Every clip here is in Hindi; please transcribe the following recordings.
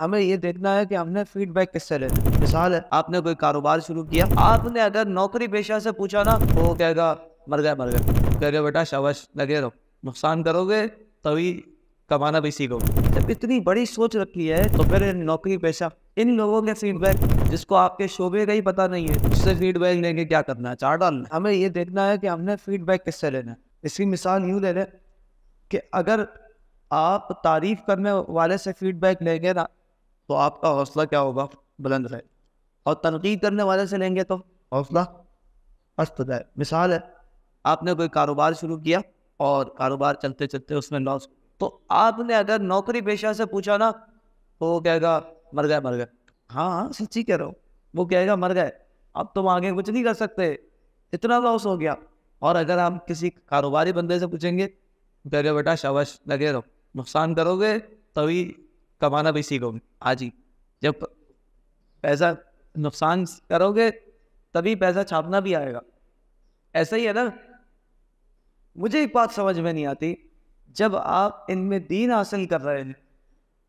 हमें ये देखना है कि हमने फीडबैक किससे लेना मिसाल है आपने कोई कारोबार शुरू किया आपने अगर नौकरी पेशा से पूछा ना तो वो कहेगा मर गया मर गया कहेगा बेटा शाबाश लगे रहो नुकसान करोगे तभी कमाना भी सीखोगे जब इतनी बड़ी सोच रखी है तो फिर नौकरी पेशा इन लोगों के फीडबैक जिसको आपके शोबे का ही पता नहीं है उससे फीडबैक लेंगे क्या करना है चार डालना हमें ये देखना है कि हमने फीडबैक किससे लेना है इसकी मिसाल यूँ ले लें कि अगर आप तारीफ करने वाले से फीडबैक लेंगे ना तो आपका हौसला क्या होगा बुलंद रहे और तनकीद करने वाले से लेंगे तो हौसला अस्त है मिसाल है आपने कोई कारोबार शुरू किया और कारोबार चलते चलते उसमें लॉस तो आपने अगर नौकरी पेशा से पूछा ना तो वो कहेगा मर गए मर गए हाँ हाँ सच्ची कह रहा हूँ वो कहेगा मर गए अब तुम आगे कुछ नहीं कर सकते इतना लॉस हो गया और अगर हम किसी कारोबारी बंदे से पूछेंगे कहेगा बेटा शवश लगे रहो नुकसान करोगे तभी कमाना भी सीखोगे आज ही हाँ जब पैसा नुकसान करोगे तभी पैसा छापना भी आएगा ऐसा ही है ना मुझे एक बात समझ में नहीं आती जब आप इनमें दीन हासिल कर रहे हैं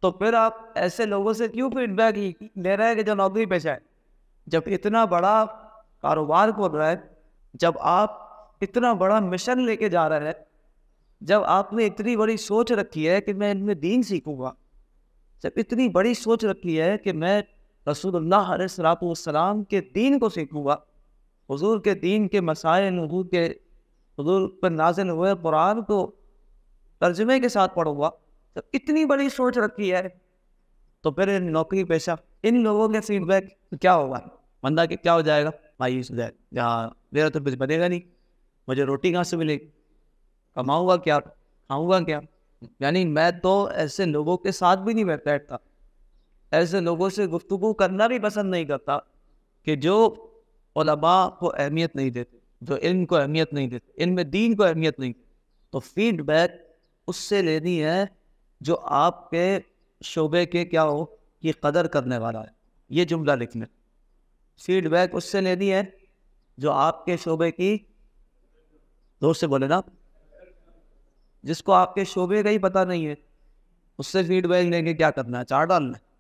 तो फिर आप ऐसे लोगों से क्यों फीडबैक ले रहे हैं कि जो नौकरी पेशा है जब इतना बड़ा कारोबार खोल रहा है जब आप इतना बड़ा मिशन लेके जा रहे हैं जब आपने इतनी बड़ी सोच रखी है कि मैं इनमें दीन सीखूंगा जब इतनी बड़ी सोच रखी है कि मैं रसूलुल्लाह सलाम के दीन को सीखूँगा हजूर के दीन के मसाइल हजूर के हजूर पर नाजिल हुए कुरान को तर्जमे के साथ पढ़ूँगा जब इतनी बड़ी सोच रखी है तो फिर नौकरी पेशा इन लोगों के फीडबैक क्या होगा बंदा के क्या हो जाएगा मायूस हो जाएगा यहाँ मेरा तो कुछ बनेगा नहीं मुझे रोटी कहाँ से मिलेगी कमाऊँगा क्या खाऊँगा क्या यानी मैं तो ऐसे लोगों के साथ भी नहीं बैठता ऐसे लोगों से गुफ्तु करना भी पसंद नहीं करता कि जो को अहमियत नहीं देते जो इल्म को अहमियत नहीं देते में दीन को अहमियत नहीं देते तो फीडबैक उससे लेनी है जो आपके शोबे के क्या हो ये कदर करने वाला है ये जुमला लिखने फीडबैक उससे लेनी है जो आपके शोबे की दोस्त से बोले ना जिसको आपके शोबे का ही पता नहीं है उससे फीडबैक लेके क्या करना है चार डालना है